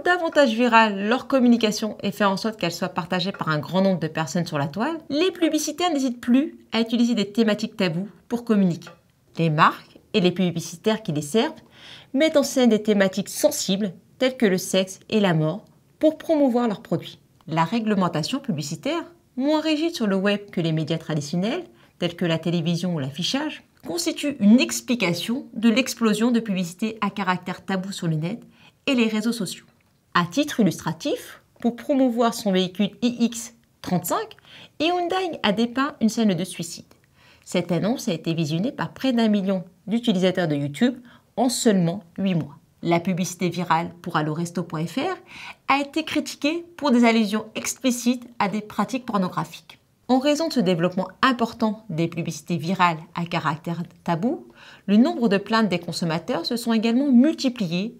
davantage virale leur communication et faire en sorte qu'elle soit partagée par un grand nombre de personnes sur la toile, les publicitaires n'hésitent plus à utiliser des thématiques tabous pour communiquer. Les marques et les publicitaires qui les servent mettent en scène des thématiques sensibles telles que le sexe et la mort pour promouvoir leurs produits. La réglementation publicitaire, moins rigide sur le web que les médias traditionnels, tels que la télévision ou l'affichage, constitue une explication de l'explosion de publicités à caractère tabou sur le net et les réseaux sociaux. À titre illustratif, pour promouvoir son véhicule iX35, Hyundai a dépeint une scène de suicide. Cette annonce a été visionnée par près d'un million d'utilisateurs de YouTube en seulement 8 mois. La publicité virale pour alloresto.fr a été critiquée pour des allusions explicites à des pratiques pornographiques. En raison de ce développement important des publicités virales à caractère tabou, le nombre de plaintes des consommateurs se sont également multipliées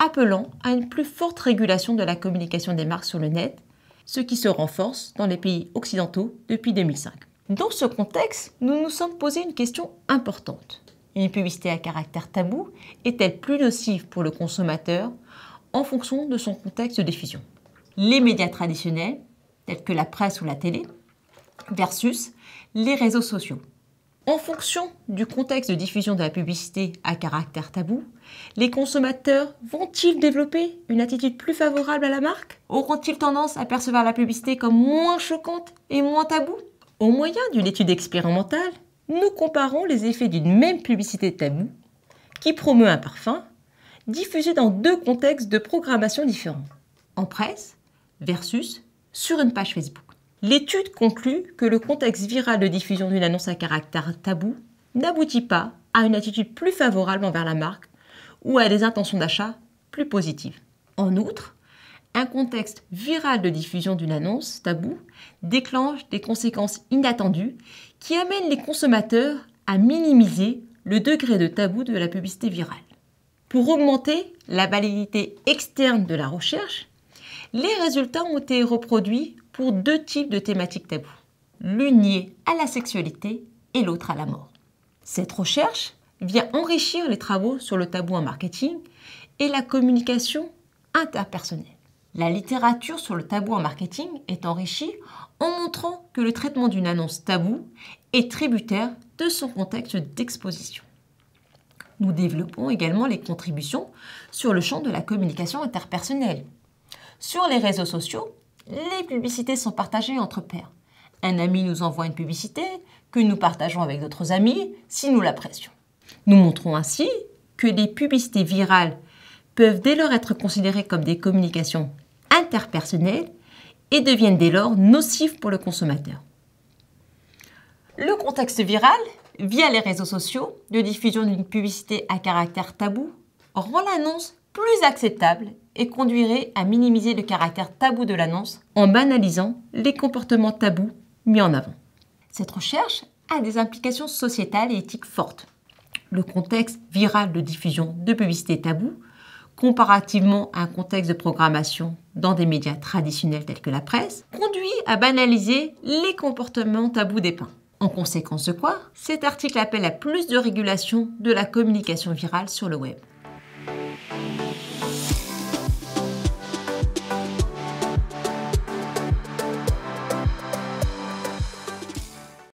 appelant à une plus forte régulation de la communication des marques sur le net, ce qui se renforce dans les pays occidentaux depuis 2005. Dans ce contexte, nous nous sommes posé une question importante. Une publicité à caractère tabou est-elle plus nocive pour le consommateur en fonction de son contexte de diffusion Les médias traditionnels, tels que la presse ou la télé, versus les réseaux sociaux, en fonction du contexte de diffusion de la publicité à caractère tabou, les consommateurs vont-ils développer une attitude plus favorable à la marque Auront-ils tendance à percevoir la publicité comme moins choquante et moins taboue Au moyen d'une étude expérimentale, nous comparons les effets d'une même publicité taboue qui promeut un parfum diffusé dans deux contextes de programmation différents, en presse versus sur une page Facebook. L'étude conclut que le contexte viral de diffusion d'une annonce à caractère tabou n'aboutit pas à une attitude plus favorable envers la marque ou à des intentions d'achat plus positives. En outre, un contexte viral de diffusion d'une annonce tabou déclenche des conséquences inattendues qui amènent les consommateurs à minimiser le degré de tabou de la publicité virale. Pour augmenter la validité externe de la recherche, les résultats ont été reproduits pour deux types de thématiques tabous l'une liée à la sexualité et l'autre à la mort. Cette recherche vient enrichir les travaux sur le tabou en marketing et la communication interpersonnelle. La littérature sur le tabou en marketing est enrichie en montrant que le traitement d'une annonce tabou est tributaire de son contexte d'exposition. Nous développons également les contributions sur le champ de la communication interpersonnelle. Sur les réseaux sociaux, les publicités sont partagées entre pairs. Un ami nous envoie une publicité que nous partageons avec d'autres amis si nous l'apprécions. Nous montrons ainsi que les publicités virales peuvent dès lors être considérées comme des communications interpersonnelles et deviennent dès lors nocives pour le consommateur. Le contexte viral, via les réseaux sociaux, de diffusion d'une publicité à caractère tabou, rend l'annonce plus acceptable et conduirait à minimiser le caractère tabou de l'annonce en banalisant les comportements tabous mis en avant. Cette recherche a des implications sociétales et éthiques fortes. Le contexte viral de diffusion de publicités tabous, comparativement à un contexte de programmation dans des médias traditionnels tels que la presse, conduit à banaliser les comportements tabous des En conséquence de quoi, cet article appelle à plus de régulation de la communication virale sur le web.